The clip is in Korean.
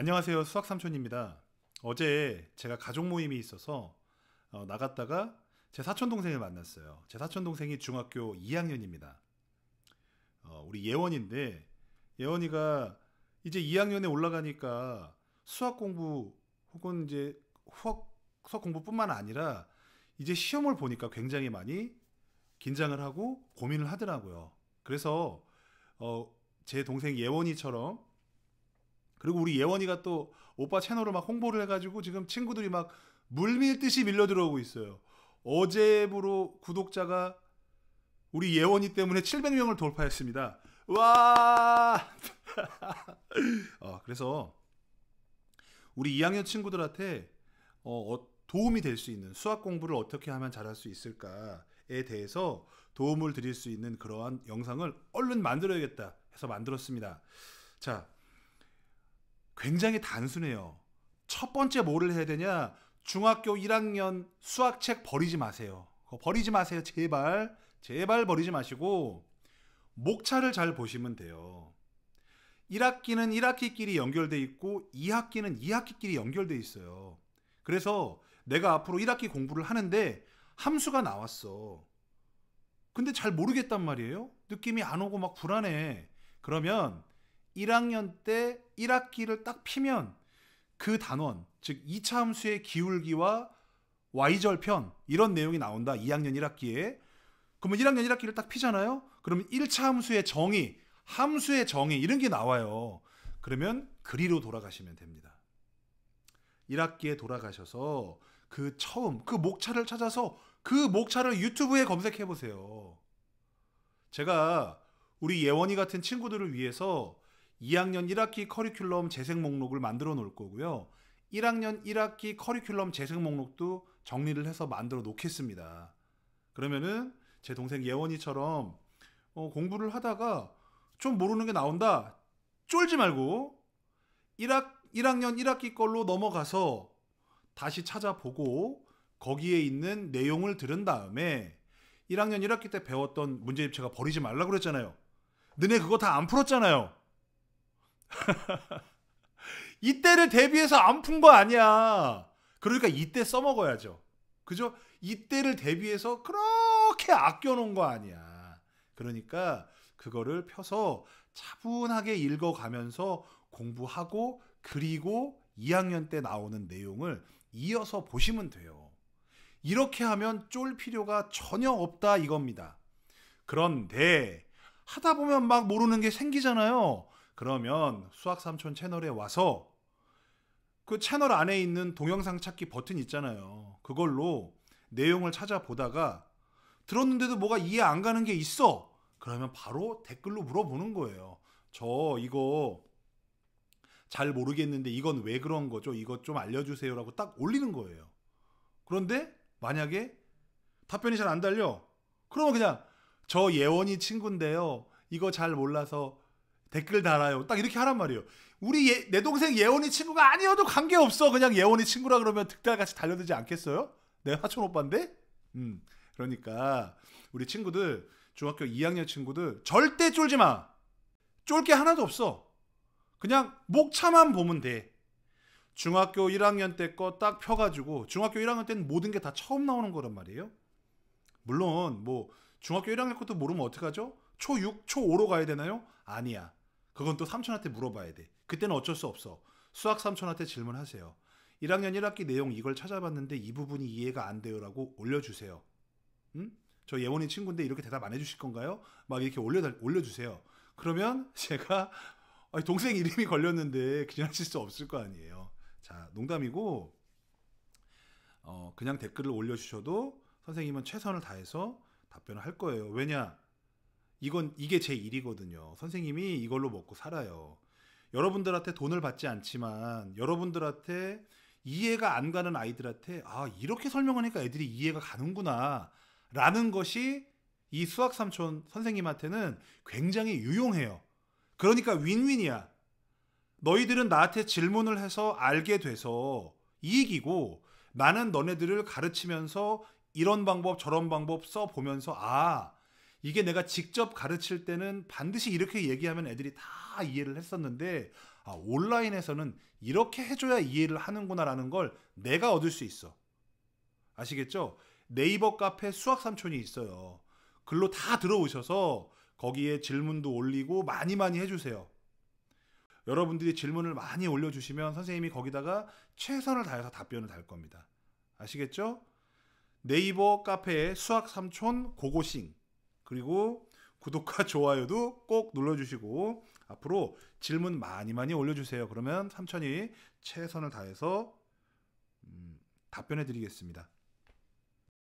안녕하세요. 수학삼촌입니다. 어제 제가 가족 모임이 있어서 어, 나갔다가 제 사촌동생을 만났어요. 제 사촌동생이 중학교 2학년입니다. 어, 우리 예원인데, 예원이가 이제 2학년에 올라가니까 수학 공부 혹은 이제 후학 수학 공부뿐만 아니라 이제 시험을 보니까 굉장히 많이 긴장을 하고 고민을 하더라고요. 그래서 어, 제 동생 예원이처럼 그리고 우리 예원이가 또 오빠 채널을 막 홍보를 해가지고 지금 친구들이 막 물밀듯이 밀려 들어오고 있어요. 어제부로 구독자가 우리 예원이 때문에 700명을 돌파했습니다. 와! 어, 그래서 우리 2학년 친구들한테 어, 어, 도움이 될 수 있는 수학 공부를 어떻게 하면 잘할 수 있을까에 대해서 도움을 드릴 수 있는 그러한 영상을 얼른 만들어야겠다 해서 만들었습니다. 자, 굉장히 단순해요. 첫 번째 뭐를 해야 되냐? 중학교 1학년 수학책 버리지 마세요. 버리지 마세요. 제발. 제발 버리지 마시고 목차를 잘 보시면 돼요. 1학기는 1학기끼리 연결돼 있고 2학기는 2학기끼리 연결돼 있어요. 그래서 내가 앞으로 1학기 공부를 하는데 함수가 나왔어. 근데 잘 모르겠단 말이에요. 느낌이 안 오고 막 불안해. 그러면 1학년 때 1학기를 딱 피면 그 단원, 즉 2차 함수의 기울기와 y절편 이런 내용이 나온다. 2학년 1학기에. 그러면 1학년 1학기를 딱 피잖아요. 그러면 1차 함수의 정의, 함수의 정의 이런 게 나와요. 그러면 그리로 돌아가시면 됩니다. 1학기에 돌아가셔서 그 처음 그 목차를 찾아서 그 목차를 유튜브에 검색해 보세요. 제가 우리 예원이 같은 친구들을 위해서 2학년 1학기 커리큘럼 재생 목록을 만들어 놓을 거고요. 1학년 1학기 커리큘럼 재생 목록도 정리를 해서 만들어 놓겠습니다. 그러면은 제 동생 예원이처럼 어, 공부를 하다가 좀 모르는 게 나온다. 쫄지 말고 1학, 1학년 1학기 걸로 넘어가서 다시 찾아보고 거기에 있는 내용을 들은 다음에 1학년 1학기 때 배웠던 문제집체가 버리지 말라 그랬잖아요. 너네 그거 다 안 풀었잖아요. 이때를 대비해서 안 푼 거 아니야. 그러니까 이때 써먹어야죠. 그죠? 이때를 대비해서 그렇게 아껴놓은 거 아니야. 그러니까 그거를 펴서 차분하게 읽어가면서 공부하고 그리고 2학년 때 나오는 내용을 이어서 보시면 돼요. 이렇게 하면 쫄 필요가 전혀 없다 이겁니다. 그런데 하다 보면 막 모르는 게 생기잖아요. 그러면 수학삼촌 채널에 와서 그 채널 안에 있는 동영상 찾기 버튼 있잖아요. 그걸로 내용을 찾아보다가 들었는데도 뭐가 이해 안 가는 게 있어. 그러면 바로 댓글로 물어보는 거예요. 저 이거 잘 모르겠는데 이건 왜 그런 거죠? 이것 좀 알려주세요라고 딱 올리는 거예요. 그런데 만약에 답변이 잘 안 달려. 그러면 그냥 저 예원이 친구인데요. 이거 잘 몰라서 댓글 달아요. 딱 이렇게 하란 말이에요. 우리 예, 내 동생 예원이 친구가 아니어도 관계없어. 그냥 예원이 친구라 그러면 득달같이 달려들지 않겠어요? 내하촌 네, 오빠인데? 음, 그러니까 우리 친구들 중학교 2학년 친구들 절대 쫄지 마. 쫄 게 하나도 없어. 그냥 목차만 보면 돼. 중학교 1학년 때 거 딱 펴가지고 중학교 1학년 때는 모든 게 다 처음 나오는 거란 말이에요. 물론 뭐 중학교 1학년 것도 모르면 어떡하죠? 초 6, 초 5로 가야 되나요? 아니야. 그건 또 삼촌한테 물어봐야 돼. 그때는 어쩔 수 없어. 수학 삼촌한테 질문하세요. 1학년 1학기 내용 이걸 찾아봤는데 이 부분이 이해가 안 돼요라고 올려주세요. 응? 저 예원이 친구인데 이렇게 대답 안 해주실 건가요? 막 이렇게 올려 달 올려주세요. 그러면 제가 동생 이름이 걸렸는데 그냥 칠수 없을 거 아니에요. 자 농담이고 어, 그냥 댓글을 올려주셔도 선생님은 최선을 다해서 답변을 할 거예요. 왜냐 이건 이게 제 일이거든요. 선생님이 이걸로 먹고 살아요. 여러분들한테 돈을 받지 않지만 여러분들한테 이해가 안 가는 아이들한테 아 이렇게 설명하니까 애들이 이해가 가는구나 라는 것이 이 수학 삼촌 선생님한테는 굉장히 유용해요. 그러니까 윈윈이야. 너희들은 나한테 질문을 해서 알게 돼서 이익이고 나는 너네들을 가르치면서 이런 방법 저런 방법 써 보면서 아 이게 내가 직접 가르칠 때는 반드시 이렇게 얘기하면 애들이 다 이해를 했었는데 아, 온라인에서는 이렇게 해줘야 이해를 하는구나라는 걸 내가 얻을 수 있어. 아시겠죠? 네이버 카페 수학 삼촌이 있어요. 글로 다 들어오셔서 거기에 질문도 올리고 많이 많이 해주세요. 여러분들이 질문을 많이 올려주시면 선생님이 거기다가 최선을 다해서 답변을 달 겁니다. 아시겠죠? 네이버 카페 수학 삼촌 고고싱 그리고 구독과 좋아요도 꼭 눌러주시고 앞으로 질문 많이 많이 올려주세요. 그러면 삼촌이 최선을 다해서 음, 답변해드리겠습니다.